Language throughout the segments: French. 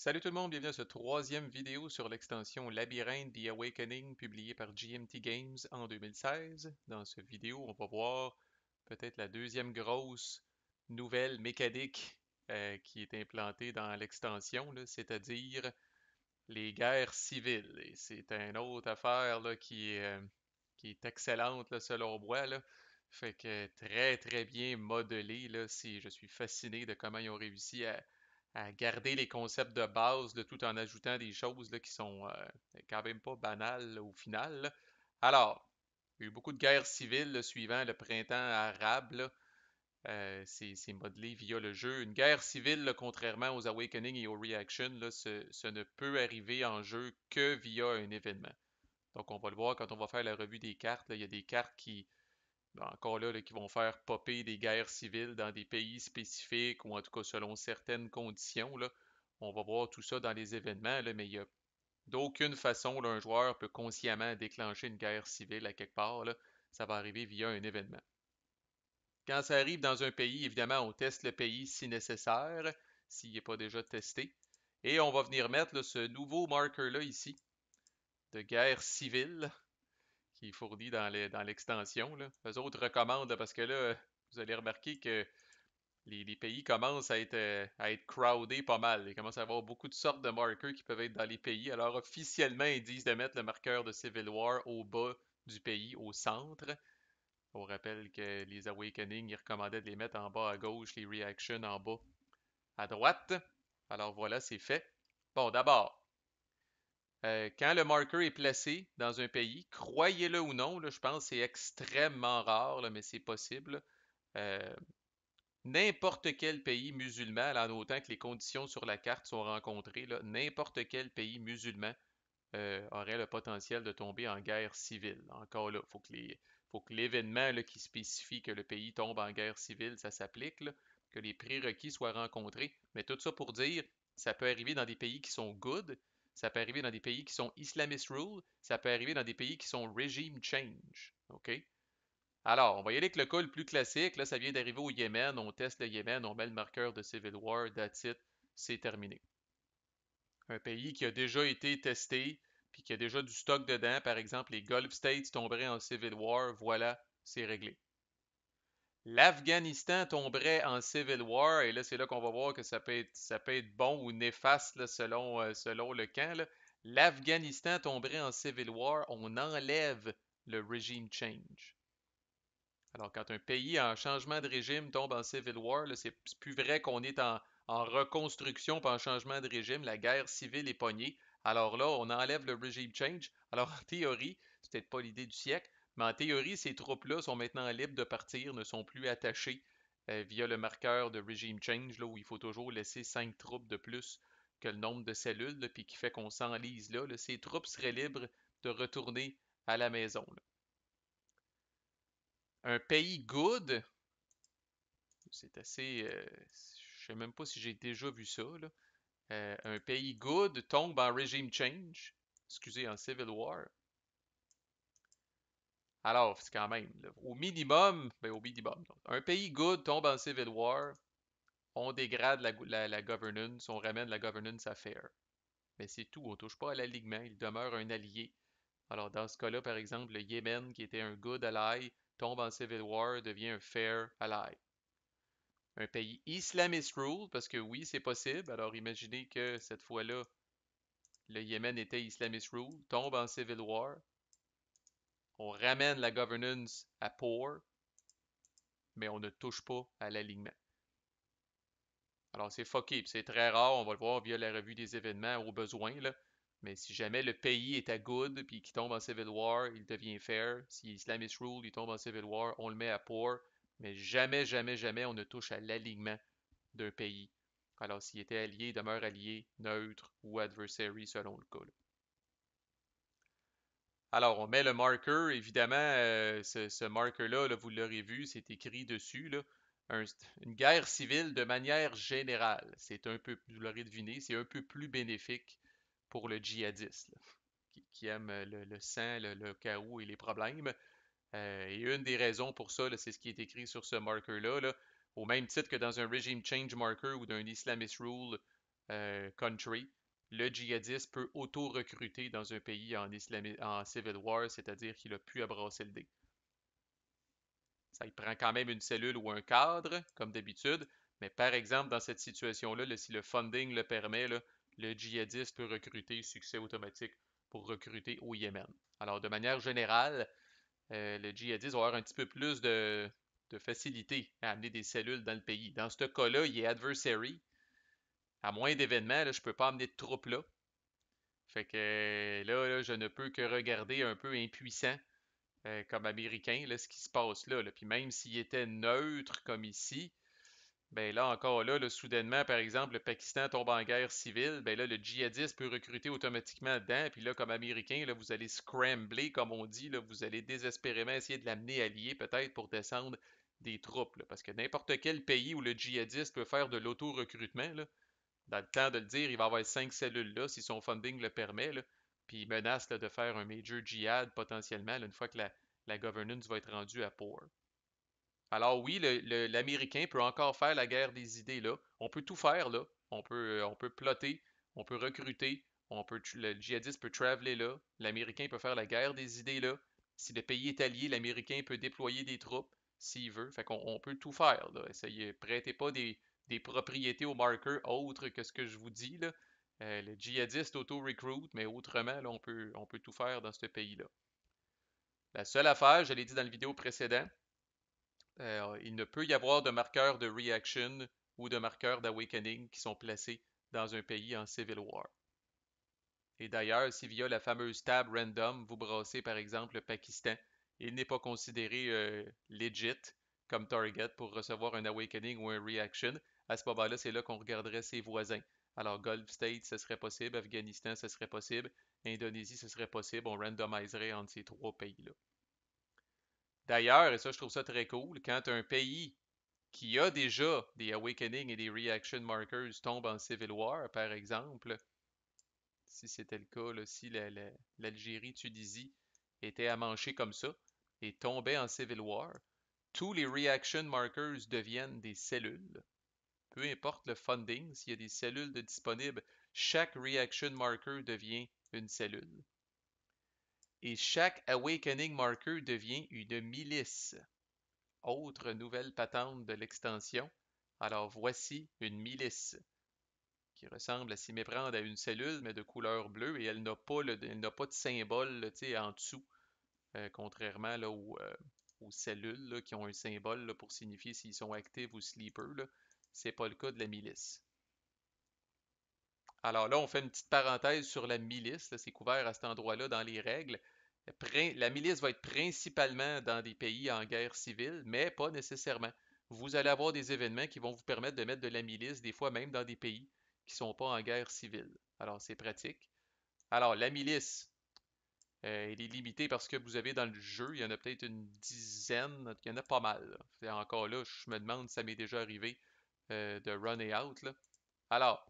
Salut tout le monde, bienvenue à ce troisième vidéo sur l'extension Labyrinthe The Awakening publiée par GMT Games en 2016. Dans cette vidéo, on va voir peut-être la deuxième grosse nouvelle mécanique euh, qui est implantée dans l'extension, c'est-à-dire les guerres civiles. Et c'est une autre affaire qui, est, euh, qui, est, excellente selon moi. Fait que très très bien modelée. si je suis fasciné de comment ils ont réussi à à garder les concepts de base tout en ajoutant des choses qui sont euh, quand même pas banales au final. Alors, il y a eu beaucoup de guerres civiles suivant le printemps arabe. Euh, c'est modelé via le jeu. Une guerre civile, contrairement aux Awakening et aux Reactions, ce, ne peut arriver en jeu que via un événement. Donc, on va le voir quand on va faire la revue des cartes. il y a des cartes qui, ben, encore là, qui vont faire popper des guerres civiles dans des pays spécifiques ou en tout cas selon certaines conditions. On va voir tout ça dans les événements, mais il n'y a d'aucune façon là, un joueur peut consciemment déclencher une guerre civile à quelque part. Ça va arriver via un événement. Quand ça arrive dans un pays, évidemment, on teste le pays si nécessaire, s'il n'est pas déjà testé. Et on va venir mettre ce nouveau marqueur-là ici, de guerre civile qui est fourni dans l'extension. Les Eux autres recommandent parce que là, vous allez remarquer que les, pays commencent euh, à être, crowdés pas mal. Ils commencent à avoir beaucoup de sortes de marqueurs qui peuvent être dans les pays. Alors officiellement, ils disent de mettre le marqueur de Civil War au bas du pays, au centre. On rappelle que les Awakening, ils recommandaient de les mettre en bas à gauche, les Reactions en bas à droite. Alors voilà, c'est fait. Bon, d'abord, euh, quand le marker est placé dans un pays, croyez-le ou non, je pense que c'est extrêmement rare, mais c'est possible. Euh, n'importe quel pays musulman, en autant que les conditions sur la carte sont rencontrées, n'importe quel pays musulman euh, aurait le potentiel de tomber en guerre civile. Encore là, il faut que l'événement qui spécifie que le pays tombe en guerre civile, ça s'applique, que les prérequis soient rencontrés. Mais tout ça pour dire, ça peut arriver dans des pays qui sont good, ça peut arriver dans des pays qui sont islamist rule, ça peut arriver dans des pays qui sont regime change. OK? Alors, on va y aller avec le cas le plus classique. Là, ça vient d'arriver au Yémen. On teste le Yémen, on met le marqueur de Civil War, that's it, c'est terminé. Un pays qui a déjà été testé, puis qui a déjà du stock dedans, par exemple, les Gulf States tomberaient en Civil War, voilà, c'est réglé. L'Afghanistan tomberait en Civil War, et là, c'est là qu'on va voir que ça peut être, ça peut être bon ou néfaste selon, euh, selon le camp. L'Afghanistan tomberait en Civil War, on enlève le régime change. Alors, quand un pays en changement de régime tombe en Civil War, c'est plus vrai qu'on est en, reconstruction pas en changement de régime, la guerre civile est pognée. Alors là, on enlève le régime change. Alors, en théorie, c'est peut-être pas l'idée du siècle, mais en théorie, ces troupes-là sont maintenant libres de partir, ne sont plus attachées euh, via le marqueur de Regime Change, là, où il faut toujours laisser cinq troupes de plus que le nombre de cellules, puis qui fait qu'on s'enlise là, Ces troupes seraient libres de retourner à la maison. Un pays good, c'est assez. Euh, je ne sais même pas si j'ai déjà vu ça. Euh, un pays good tombe en Regime Change, excusez, en Civil War. Alors, c'est quand même, au minimum, ben, au minimum, un pays good tombe en Civil War, on dégrade la, la, governance, on ramène la governance à fair ». Mais c'est tout, on ne touche pas à l'alignement, il demeure un allié. Alors, dans ce cas-là, par exemple, le Yémen, qui était un good ally, tombe en Civil War, devient un fair ally. Un pays islamist rule, parce que oui, c'est possible. Alors, imaginez que cette fois-là, le Yémen était islamist rule, tombe en Civil War, on ramène la governance à pour, mais on ne touche pas à l'alignement. Alors, c'est fucké, c'est très rare, on va le voir via la revue des événements au besoin, Mais si jamais le pays est à good puis qu'il tombe en Civil War, il devient fair. Si Islamist rule, il tombe en Civil War, on le met à poor. Mais jamais, jamais, jamais on ne touche à l'alignement d'un pays. Alors s'il était allié, il demeure allié, neutre ou adversary selon le cas. Alors, on met le marker. Évidemment, euh, ce, marqueur marker-là, vous l'aurez vu, c'est écrit dessus. une guerre civile de manière générale. C'est un peu, vous l'aurez deviné, c'est un peu plus bénéfique pour le djihadiste qui, aime euh, le, sang, le, chaos et les problèmes. Euh, et une des raisons pour ça, c'est ce qui est écrit sur ce marker-là. au même titre que dans un regime change marker ou d'un islamist rule country, le djihadiste peut auto-recruter dans un pays en, Civil War, c'est-à-dire qu'il a pu abrasser le dé. Ça il prend quand même une cellule ou un cadre, comme d'habitude, mais par exemple, dans cette situation-là, si le funding le permet, le djihadiste peut recruter succès automatique pour recruter au Yémen. Alors, de manière générale, euh, le djihadiste va avoir un petit peu plus de, de facilité à amener des cellules dans le pays. Dans ce cas-là, il est adversary, à moins d'événements, je ne peux pas amener de troupes là. Fait que euh, là, je ne peux que regarder un peu impuissant euh, comme américain là, ce qui se passe là. Puis même s'il était neutre comme ici, ben là encore là, le soudainement, par exemple, le Pakistan tombe en guerre civile, ben là, le djihadiste peut recruter automatiquement dedans. Puis là, comme américain, là, vous allez scrambler, comme on dit, là, vous allez désespérément essayer de l'amener allié peut-être pour descendre des troupes. Là, parce que n'importe quel pays où le djihadiste peut faire de l'auto-recrutement, là, dans le temps de le dire, il va avoir cinq cellules là, si son funding le permet, puis il menace de faire un major jihad potentiellement une fois que la, la, governance va être rendue à pour. Alors oui, l'Américain peut encore faire la guerre des idées là. On peut tout faire là. On peut, euh, on peut plotter, on peut recruter, on peut, le djihadiste peut traveler là. L'Américain peut faire la guerre des idées là. Si le pays est allié, l'Américain peut déployer des troupes s'il veut. Fait qu'on peut tout faire là. Essayez, prêtez pas des, des propriétés au marqueurs autres que ce que je vous dis. Là. Euh, le djihadiste auto-recruit, mais autrement, on, peut, tout faire dans ce pays-là. La seule affaire, je l'ai dit dans la vidéo précédente, euh, il ne peut y avoir de marqueurs de reaction ou de marqueurs d'awakening qui sont placés dans un pays en Civil War. Et d'ailleurs, si via la fameuse tab random, vous brassez par exemple le Pakistan, il n'est pas considéré euh, legit comme target pour recevoir un awakening ou un reaction, à ce moment-là, c'est là, qu'on regarderait ses voisins. Alors, Gulf State, ce serait possible. Afghanistan, ce serait possible. Indonésie, ce serait possible. On randomiserait entre ces trois pays-là. D'ailleurs, et ça, je trouve ça très cool, quand un pays qui a déjà des Awakening et des Reaction Markers tombe en Civil War, par exemple, si c'était le cas, si l'Algérie, Tunisie était amanchée comme ça et tombait en Civil War, tous les Reaction Markers deviennent des cellules peu importe le funding, s'il y a des cellules disponibles, chaque reaction marker devient une cellule. Et chaque awakening marker devient une milice. Autre nouvelle patente de l'extension. Alors voici une milice qui ressemble à s'y méprendre à une cellule, mais de couleur bleue, et elle n'a pas, de symbole en dessous, euh, contrairement euh, aux, cellules qui ont un symbole pour signifier s'ils sont actifs ou sleepers. Ce n'est pas le cas de la milice. Alors là, on fait une petite parenthèse sur la milice. C'est couvert à cet endroit-là dans les règles. La milice va être principalement dans des pays en guerre civile, mais pas nécessairement. Vous allez avoir des événements qui vont vous permettre de mettre de la milice, des fois même dans des pays qui ne sont pas en guerre civile. Alors, c'est pratique. Alors, la milice, euh, elle est limitée parce que vous avez dans le jeu, il y en a peut-être une dizaine, il y en a pas mal. Encore là, je me demande si ça m'est déjà arrivé euh, de run out. Alors,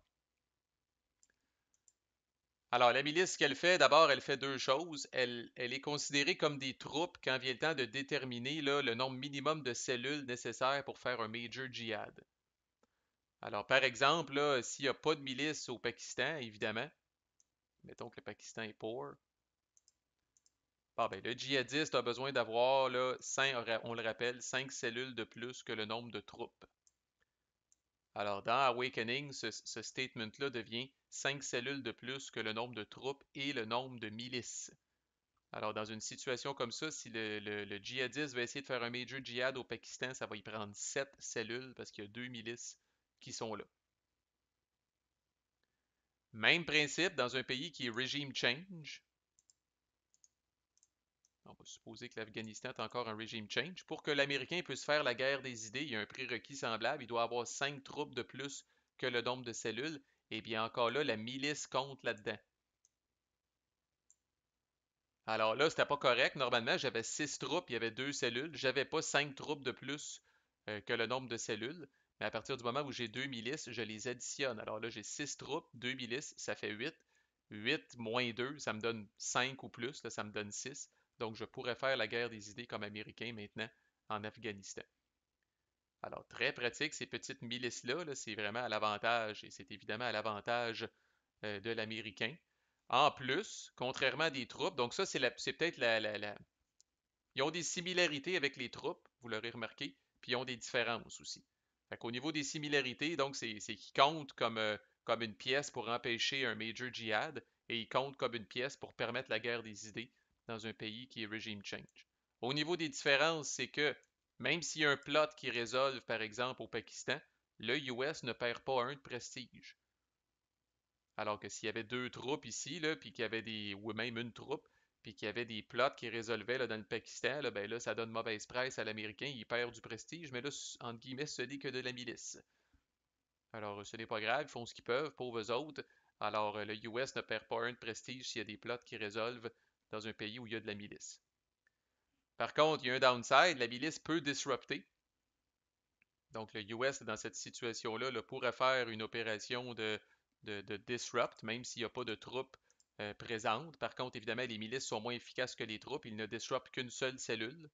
alors, la milice ce qu'elle fait, d'abord, elle fait deux choses. Elle, elle, est considérée comme des troupes quand vient le temps de déterminer le nombre minimum de cellules nécessaires pour faire un major djihad. Alors, par exemple, s'il n'y a pas de milice au Pakistan, évidemment, mettons que le Pakistan est pauvre, ah, ben, le djihadiste a besoin d'avoir, on le rappelle, cinq cellules de plus que le nombre de troupes. Alors, dans Awakening, ce, statement-là devient 5 cellules de plus que le nombre de troupes et le nombre de milices. Alors, dans une situation comme ça, si le, djihadiste va essayer de faire un major djihad au Pakistan, ça va y prendre 7 cellules parce qu'il y a deux milices qui sont là. Même principe dans un pays qui est regime change on va supposer que l'Afghanistan est encore un régime change. Pour que l'Américain puisse faire la guerre des idées, il y a un prérequis semblable. Il doit avoir cinq troupes de plus que le nombre de cellules. Et eh bien encore là, la milice compte là-dedans. Alors là, c'était pas correct. Normalement, j'avais six troupes, il y avait deux cellules. J'avais pas cinq troupes de plus euh, que le nombre de cellules. Mais à partir du moment où j'ai deux milices, je les additionne. Alors là, j'ai six troupes, deux milices, ça fait huit. 8 moins 2, ça me donne 5 ou plus, là, ça me donne 6. Donc, je pourrais faire la guerre des idées comme Américain maintenant en Afghanistan. Alors, très pratique, ces petites milices-là, c'est vraiment à l'avantage, et c'est évidemment à l'avantage euh, de l'Américain. En plus, contrairement à des troupes, donc ça, c'est peut-être la, Ils ont des similarités avec les troupes, vous l'aurez remarqué, puis ils ont des différences aussi. Fait Au niveau des similarités, donc, c'est qu'ils comptent euh, comme, une pièce pour empêcher un major djihad et ils comptent comme une pièce pour permettre la guerre des idées dans un pays qui est regime change. Au niveau des différences, c'est que même s'il y a un plot qui résolve, par exemple, au Pakistan, le US ne perd pas un de prestige. Alors que s'il y avait deux troupes ici, puis qu'il y avait des. ou même une troupe, puis qu'il y avait des plots qui résolvaient là, dans le Pakistan, ben là, ça donne mauvaise presse à l'Américain, il perd du prestige, mais là, entre guillemets, ce n'est que de la milice. Alors, ce n'est pas grave, ils font ce qu'ils peuvent, pauvres autres. Alors, euh, le US ne perd pas un de prestige s'il y a des plots qui résolvent dans un pays où il y a de la milice. Par contre, il y a un downside, la milice peut disrupter. Donc, le US, dans cette situation-là, pourrait faire une opération de, de, disrupt, même s'il n'y a pas de troupes euh, présentes. Par contre, évidemment, les milices sont moins efficaces que les troupes. Ils ne disruptent qu'une seule cellule.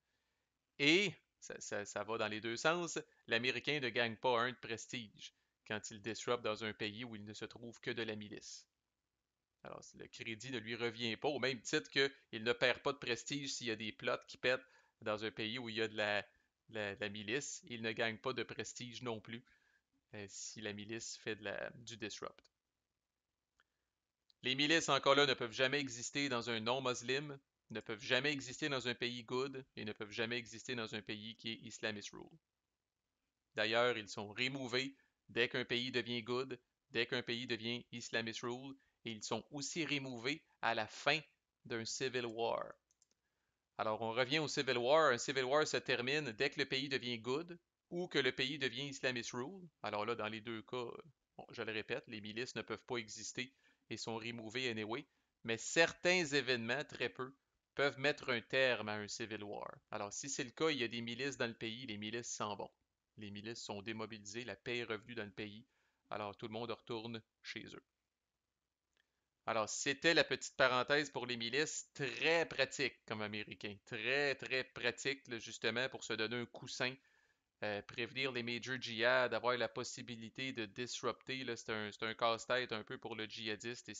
Et, ça, ça va dans les deux sens, l'Américain ne gagne pas un de prestige quand il disrupte dans un pays où il ne se trouve que de la milice. Alors, le crédit ne lui revient pas, au même titre qu'il ne perd pas de prestige s'il y a des plots qui pètent dans un pays où il y a de la, milice, il ne gagne pas de prestige non plus euh, si la milice fait du disrupt. Les milices, encore là, ne peuvent jamais exister dans un non-muslim, ne peuvent jamais exister dans un pays good et ne peuvent jamais exister dans un pays qui est Islamist rule. D'ailleurs, ils sont removés dès qu'un pays devient good, dès qu'un pays devient Islamist rule et ils sont aussi rémouvés à la fin d'un Civil War. Alors on revient au Civil War. Un Civil War se termine dès que le pays devient good ou que le pays devient Islamist rule. Alors là, dans les deux cas, je le répète, les milices ne peuvent pas exister et sont removées anyway. Mais certains événements, très peu, peuvent mettre un terme à un Civil War. Alors si c'est le cas, il y a des milices dans le pays, les milices s'en vont. Les milices sont démobilisées, la paix est revenue dans le pays. Alors tout le monde retourne chez eux. Alors, c'était la petite parenthèse pour les milices, très pratique comme américain, très, très pratique, justement, pour se donner un coussin, euh, prévenir les major djihad, avoir la possibilité de disrupter. C'est un, un casse-tête un peu pour le djihadiste et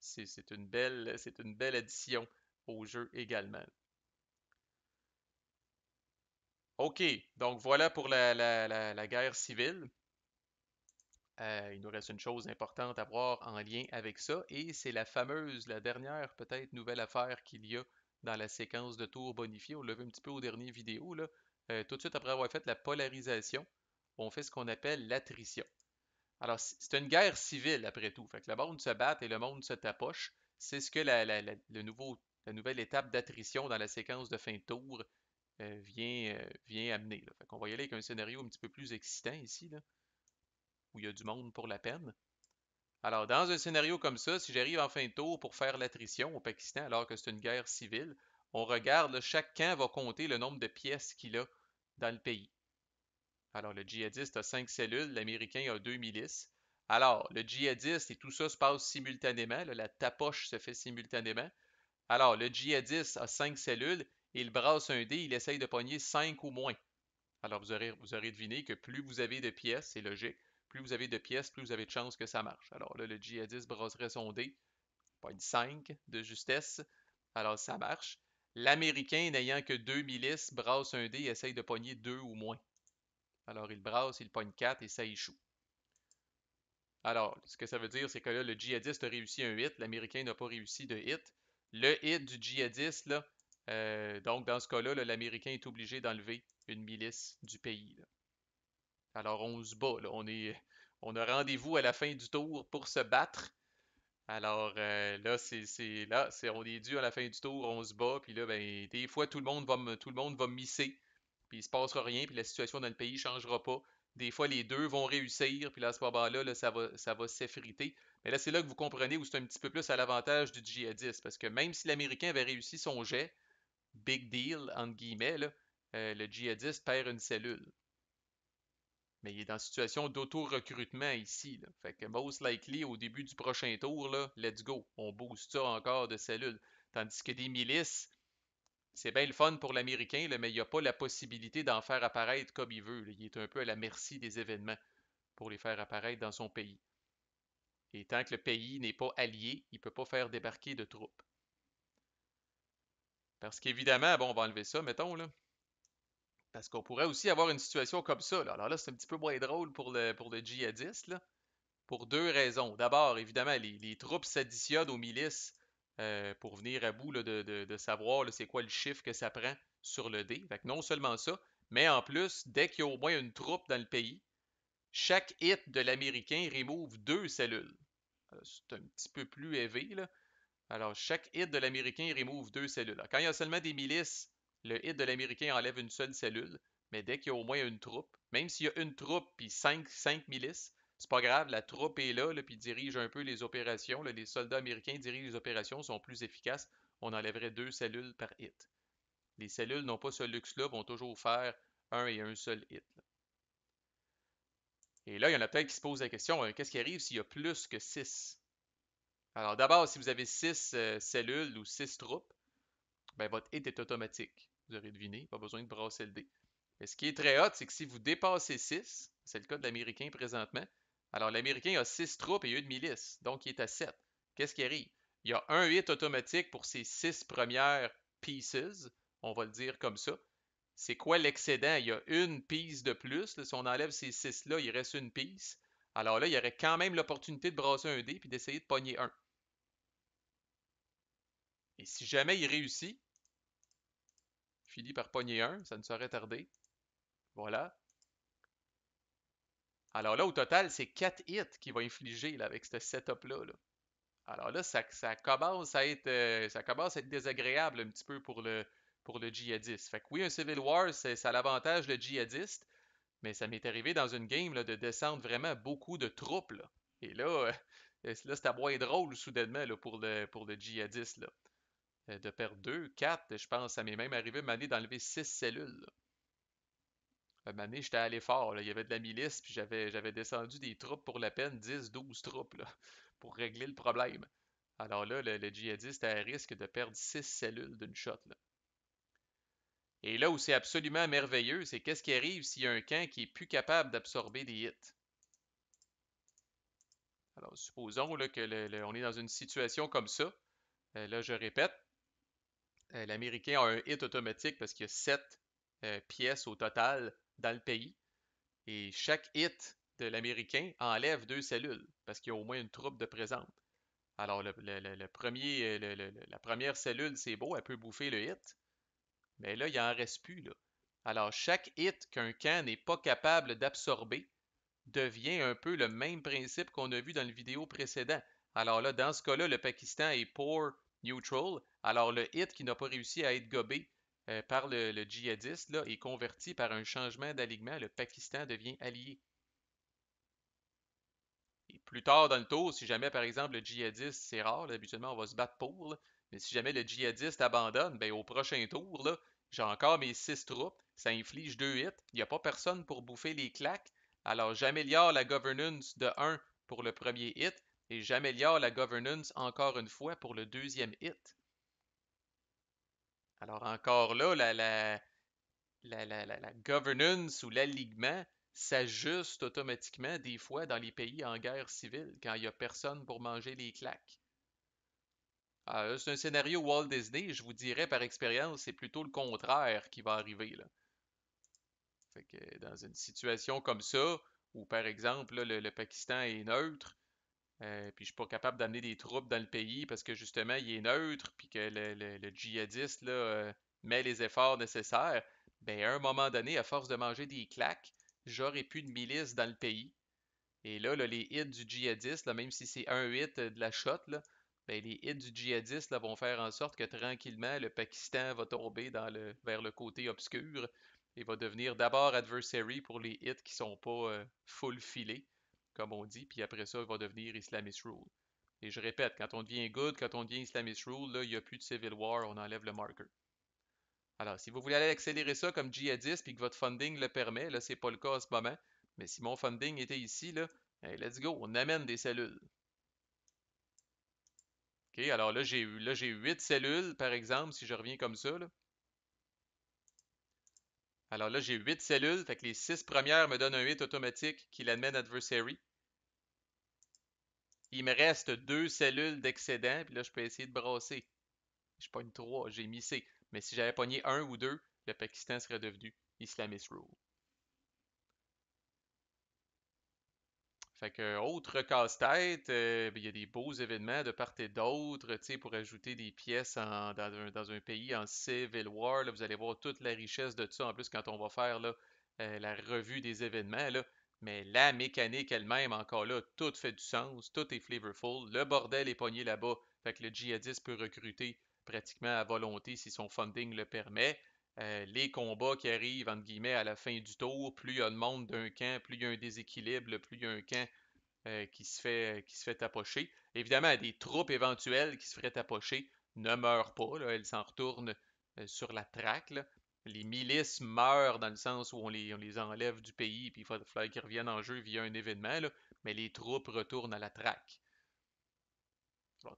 c'est une, belle, une belle addition au jeu également. OK, donc voilà pour la, la, la guerre civile. Euh, il nous reste une chose importante à voir en lien avec ça, et c'est la fameuse, la dernière peut-être nouvelle affaire qu'il y a dans la séquence de tours bonifiés. On l'a vu un petit peu aux dernières vidéos. Là. Euh, tout de suite après avoir fait la polarisation, on fait ce qu'on appelle l'attrition. Alors, c'est une guerre civile après tout. Fait que le se bat et le monde se tapoche. C'est ce que la, nouvelle étape d'attrition dans la séquence de fin de tour euh, vient, amener. Fait on va y aller avec un scénario un petit peu plus excitant ici. Là où il y a du monde pour la peine. Alors, dans un scénario comme ça, si j'arrive en fin de tour pour faire l'attrition au Pakistan, alors que c'est une guerre civile, on regarde, Chacun va compter le nombre de pièces qu'il a dans le pays. Alors, le djihadiste a cinq cellules, l'Américain a deux milices. Alors, le djihadiste et tout ça se passe simultanément, la tapoche se fait simultanément. Alors, le djihadiste a cinq cellules, il brasse un dé, il essaye de pogner cinq ou moins. Alors, vous aurez, vous aurez deviné que plus vous avez de pièces, c'est logique, plus vous avez de pièces, plus vous avez de chances que ça marche. Alors là, le djihadiste brasserait son dé. Pas 5 de justesse. Alors ça marche. L'Américain, n'ayant que deux milices, brasse un dé et essaye de pogner deux ou moins. Alors il brasse, il pogne 4 et ça échoue. Alors, ce que ça veut dire, c'est que là, le djihadiste a réussi un hit, l'Américain n'a pas réussi de hit. Le hit du djihadiste, là, euh, donc dans ce cas-là, l'Américain est obligé d'enlever une milice du pays. Alors on se bat, On, est, on a rendez-vous à la fin du tour pour se battre. Alors euh, là, c'est là, on est dû à la fin du tour, on se bat, puis là, ben, des fois tout le monde va tout le monde va misser, puis il se passera rien, puis la situation dans le pays changera pas. Des fois, les deux vont réussir, puis là, à ce moment-là, ça va, ça s'effriter. Mais là, c'est là que vous comprenez où c'est un petit peu plus à l'avantage du djihadiste, parce que même si l'Américain avait réussi son jet, big deal, entre guillemets, euh, le djihadiste perd une cellule. Mais il est une situation d'auto-recrutement ici. Fait que most likely, au début du prochain tour, là, let's go. On booste ça encore de cellules. Tandis que des milices, c'est bien le fun pour l'Américain, mais il n'a a pas la possibilité d'en faire apparaître comme il veut. Il est un peu à la merci des événements pour les faire apparaître dans son pays. Et tant que le pays n'est pas allié, il ne peut pas faire débarquer de troupes. Parce qu'évidemment, bon, on va enlever ça, mettons, là. Parce qu'on pourrait aussi avoir une situation comme ça. Alors là, c'est un petit peu moins drôle pour le, pour le djihadiste, pour deux raisons. D'abord, évidemment, les, troupes s'additionnent aux milices euh, pour venir à bout de, savoir c'est quoi le chiffre que ça prend sur le dé. non seulement ça, mais en plus, dès qu'il y a au moins une troupe dans le pays, chaque hit de l'Américain remove deux cellules. C'est un petit peu plus élevé. Alors, chaque hit de l'Américain remove deux cellules. quand il y a seulement des milices le hit de l'Américain enlève une seule cellule, mais dès qu'il y a au moins une troupe, même s'il y a une troupe puis cinq, cinq milices, c'est pas grave, la troupe est là, puis dirige un peu les opérations. les soldats américains dirigent les opérations, sont plus efficaces. On enlèverait deux cellules par hit. Les cellules n'ont pas ce luxe-là, vont toujours faire un et un seul hit. Et là, il y en a peut-être qui se posent la question, hein, qu'est-ce qui arrive s'il y a plus que six? Alors d'abord, si vous avez six euh, cellules ou six troupes, ben, votre hit est automatique. Vous aurez deviné, pas besoin de brasser le dé. Mais ce qui est très hot, c'est que si vous dépassez 6, c'est le cas de l'Américain présentement, alors l'Américain a 6 troupes et une milice, donc il est à 7. Qu'est-ce qui arrive? Il y a un hit automatique pour ses 6 premières pieces, on va le dire comme ça. C'est quoi l'excédent? Il y a une piece de plus. si on enlève ces 6-là, il reste une piece. Alors là, il y aurait quand même l'opportunité de brasser un dé puis d'essayer de pogner un. Et si jamais il réussit, Fini par pogner un, ça ne serait tardé. Voilà. Alors là, au total, c'est 4 hits qu'il va infliger là, avec ce setup-là. Alors là, ça, ça, commence à être, euh, ça commence être désagréable un petit peu pour le, pour le djihadiste. Fait que oui, un Civil War, ça a l'avantage le djihadiste, mais ça m'est arrivé dans une game de descendre vraiment beaucoup de troupes. Et là, c'était euh, à moins drôle soudainement pour, le, pour le djihadiste. Là. Euh, de perdre 2, 4, je pense, ça m'est même arrivé une année d'enlever 6 cellules. Une année, j'étais allé fort, il y avait de la milice, puis j'avais, descendu des troupes pour la peine, 10, 12 troupes, pour régler le problème. Alors là, le, djihadiste est à risque de perdre 6 cellules d'une shot. Et là où c'est absolument merveilleux, c'est qu'est-ce qui arrive s'il y a un camp qui est plus capable d'absorber des hits. Alors supposons que on est dans une situation comme ça. Euh, là, je répète, euh, L'Américain a un hit automatique parce qu'il y a sept euh, pièces au total dans le pays. Et chaque hit de l'Américain enlève deux cellules parce qu'il y a au moins une troupe de présente. Alors, le, premier, euh, la première cellule, c'est beau, elle peut bouffer le hit. Mais là, il n'en reste plus. Alors, chaque hit qu'un camp n'est pas capable d'absorber devient un peu le même principe qu'on a vu dans la vidéo précédente. Alors là, dans ce cas-là, le Pakistan est pour neutral alors le hit qui n'a pas réussi à être gobé euh, par le, djihadiste là, est converti par un changement d'alignement. Le Pakistan devient allié. Et plus tard dans le tour, si jamais par exemple le djihadiste, c'est rare, habituellement on va se battre pour, mais si jamais le djihadiste abandonne, ben, au prochain tour, j'ai encore mes six troupes, ça inflige deux hits, il n'y a pas personne pour bouffer les claques, alors j'améliore la governance de 1 pour le premier hit et j'améliore la governance encore une fois pour le deuxième hit. Alors encore là, la, la, la, governance ou l'alignement s'ajuste automatiquement des fois dans les pays en guerre civile, quand il n'y a personne pour manger les claques. Ah, euh, c'est un scénario Walt Disney, je vous dirais par expérience, c'est plutôt le contraire qui va arriver. Là. Fait que dans une situation comme ça, où par exemple le Pakistan est neutre, euh, puis je suis pas capable d'amener des troupes dans le pays parce que justement, il est neutre, puis que le, djihadiste là, euh, met les efforts nécessaires. Ben, à un moment donné, à force de manger des claques, j'aurais plus de milices dans le pays. Et là, les hits du djihadiste, là, même si c'est un hit euh, de la shot, ben, les hits du djihadiste là, vont faire en sorte que tranquillement, le Pakistan va tomber dans le, vers le côté obscur et va devenir d'abord adversary pour les hits qui sont pas full filés comme on dit, puis après ça, il va devenir Islamist Rule. Et je répète, quand on devient good, quand on devient Islamist Rule, là, il n'y a plus de Civil War, on enlève le marker. Alors, si vous voulez aller accélérer ça comme djihadiste puis que votre funding le permet, là, c'est pas le cas en ce moment, mais si mon funding était ici, là, let's go, on amène des cellules. OK, alors là, j'ai là, j'ai 8 cellules, par exemple, si je reviens comme ça, Alors là, j'ai 8 cellules, fait que les 6 premières me donnent un 8 automatique qui l'amène adversary. Il me reste deux cellules d'excédent, puis là, je peux essayer de brasser. Je pogne trois, j'ai mis C. Mais si j'avais pogné un ou deux, le Pakistan serait devenu Islamist Rule. Fait que, autre casse-tête, euh, ben, il y a des beaux événements de part et d'autre, pour ajouter des pièces dans, un, pays en Civil War. Là, vous allez voir toute la richesse de ça. En plus, quand on va faire euh, la revue des événements, là, mais la mécanique elle-même, encore là, tout fait du sens, tout est flavorful. Le bordel est pogné là-bas, fait que le djihadiste peut recruter pratiquement à volonté si son funding le permet. Euh, les combats qui arrivent, entre guillemets, à la fin du tour, plus il y a de monde d'un camp, plus il y a un déséquilibre, plus il y a un camp euh, qui, se fait, euh, qui se fait Évidemment, des troupes éventuelles qui se feraient tapocher ne meurent pas, là, elles s'en retournent sur la traque, les milices meurent dans le sens où on les, enlève du pays, puis il va qu'ils reviennent en jeu via un événement, mais les troupes retournent à la traque.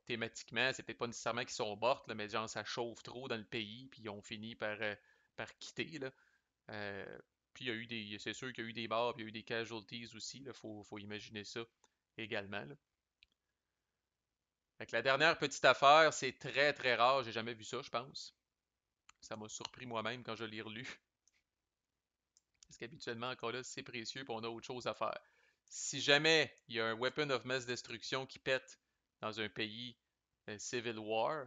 thématiquement, c'était n'était pas nécessairement qu'ils sont mortes, là, mais genre ça chauffe trop dans le pays, puis ils ont fini par, euh, quitter. Euh, puis il y a eu des. C'est sûr qu'il y a eu des morts, puis il y a eu des casualties aussi, il faut, imaginer ça également. la dernière petite affaire, c'est très très rare, j'ai jamais vu ça, je pense ça m'a surpris moi-même quand je l'ai relu. Parce qu'habituellement, encore là, c'est précieux et on a autre chose à faire. Si jamais il y a un weapon of mass destruction qui pète dans un pays un euh, civil war,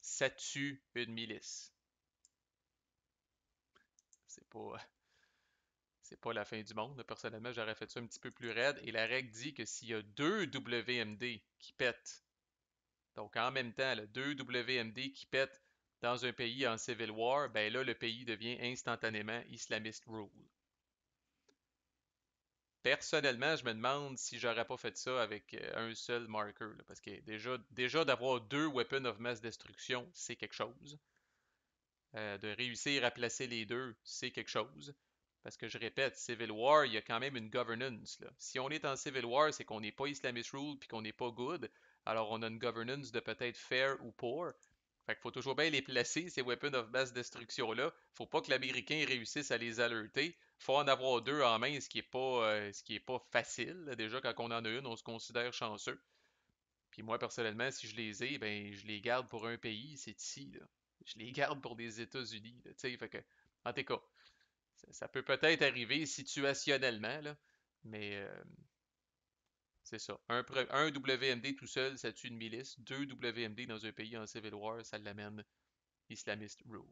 ça tue une milice. C'est pas. C'est pas la fin du monde. Personnellement, j'aurais fait ça un petit peu plus raide. Et la règle dit que s'il y a deux WMD qui pètent, donc en même temps, deux WMD qui pètent dans un pays en civil war, ben là, le pays devient instantanément islamist rule. Personnellement, je me demande si j'aurais pas fait ça avec euh, un seul marker, parce que déjà, déjà d'avoir deux weapons of mass destruction, c'est quelque chose. Euh, de réussir à placer les deux, c'est quelque chose. Parce que je répète, Civil War, il y a quand même une governance. Si on est en Civil War, c'est qu'on n'est pas Islamist Rule puis qu'on n'est pas good. Alors on a une governance de peut-être fair ou poor. Fait qu'il faut toujours bien les placer, ces weapons of mass destruction-là. Faut pas que l'Américain réussisse à les alerter. Faut en avoir deux en main, ce qui est pas, euh, ce qui est pas facile. Déjà, quand on en a une, on se considère chanceux. Puis moi, personnellement, si je les ai, ben, je les garde pour un pays, c'est ici. Là. Je les garde pour des États-Unis. Fait que, en tout cas, ça, peut peut-être arriver situationnellement, là, mais euh, c'est ça. Un, WMD tout seul, ça tue une milice. Deux WMD dans un pays en Civil War, ça l'amène Islamist Rule.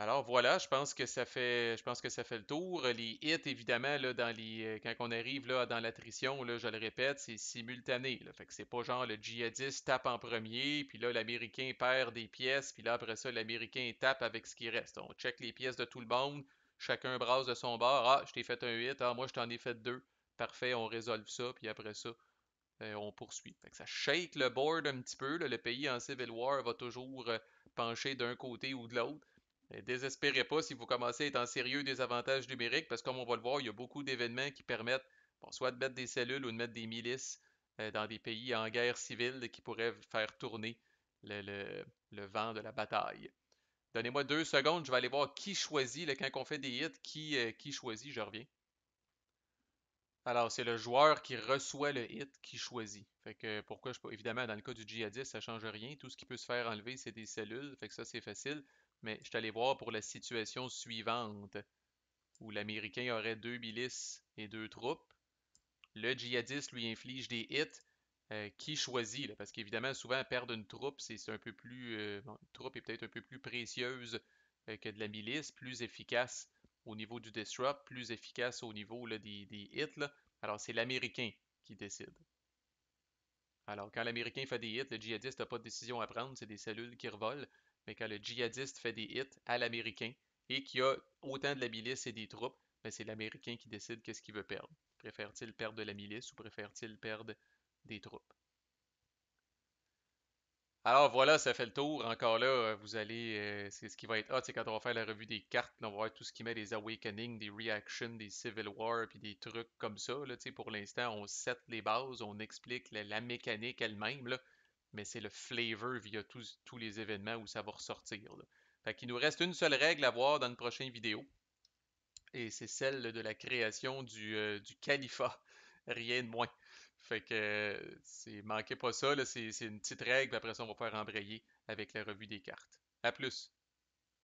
Alors voilà, je pense que ça fait, je pense que ça fait le tour. Les hits, évidemment, là, dans les, euh, quand on arrive là, dans l'attrition, je le répète, c'est simultané. Fait que c'est pas genre le djihadiste tape en premier, puis là, l'Américain perd des pièces, puis là, après ça, l'Américain tape avec ce qui reste. On check les pièces de tout le monde, Chacun brasse de son bord. Ah, je t'ai fait un 8. Ah, moi, je t'en ai fait deux. Parfait, on résolve ça. Puis après ça, euh, on poursuit. ça shake le board un petit peu. Le pays en Civil War va toujours euh, pencher d'un côté ou de l'autre. Désespérez pas si vous commencez à être en sérieux des avantages numériques, parce que comme on va le voir, il y a beaucoup d'événements qui permettent soit de mettre des cellules ou de mettre des milices euh, dans des pays en guerre civile qui pourraient faire tourner le vent de la bataille. Donnez-moi deux secondes, je vais aller voir qui choisit. le quand on fait des hits, qui, euh, qui choisit, je reviens. Alors, c'est le joueur qui reçoit le hit qui choisit. Fait que pourquoi je peux. Évidemment, dans le cas du djihadiste, ça ne change rien. Tout ce qui peut se faire enlever, c'est des cellules. Fait que ça, c'est facile. Mais je suis allé voir pour la situation suivante où l'Américain aurait deux milices et deux troupes. Le djihadiste lui inflige des hits. Euh, qui choisit, parce qu'évidemment, souvent, perdre une troupe, c'est un peu plus. Euh, une troupe est peut-être un peu plus précieuse euh, que de la milice, plus efficace au niveau du disrupt, plus efficace au niveau des, hits. Alors, c'est l'Américain qui décide. Alors, quand l'Américain fait des hits, le djihadiste n'a pas de décision à prendre, c'est des cellules qui revolent. Mais quand le djihadiste fait des hits à l'Américain et qu'il y a autant de la milice et des troupes, ben, c'est l'Américain qui décide qu'est-ce qu'il veut perdre. Préfère-t-il perdre de la milice ou préfère-t-il perdre des troupes. Alors voilà, ça fait le tour. Encore là, euh, vous allez. Euh, c'est ce qui va être hot, c'est quand on va faire la revue des cartes, on va voir tout ce qui met des Awakenings, des Reactions, des Civil War, puis des trucs comme ça. Là, pour l'instant, on set les bases, on explique la, mécanique elle-même, mais c'est le flavor via tous, les événements où ça va ressortir. Là. Fait nous reste une seule règle à voir dans une prochaine vidéo. Et c'est celle de la création du, euh, du califat. Rien de moins. Fait que c'est manquez pas ça, c'est une petite règle, après ça on va faire embrayer avec la revue des cartes. À plus!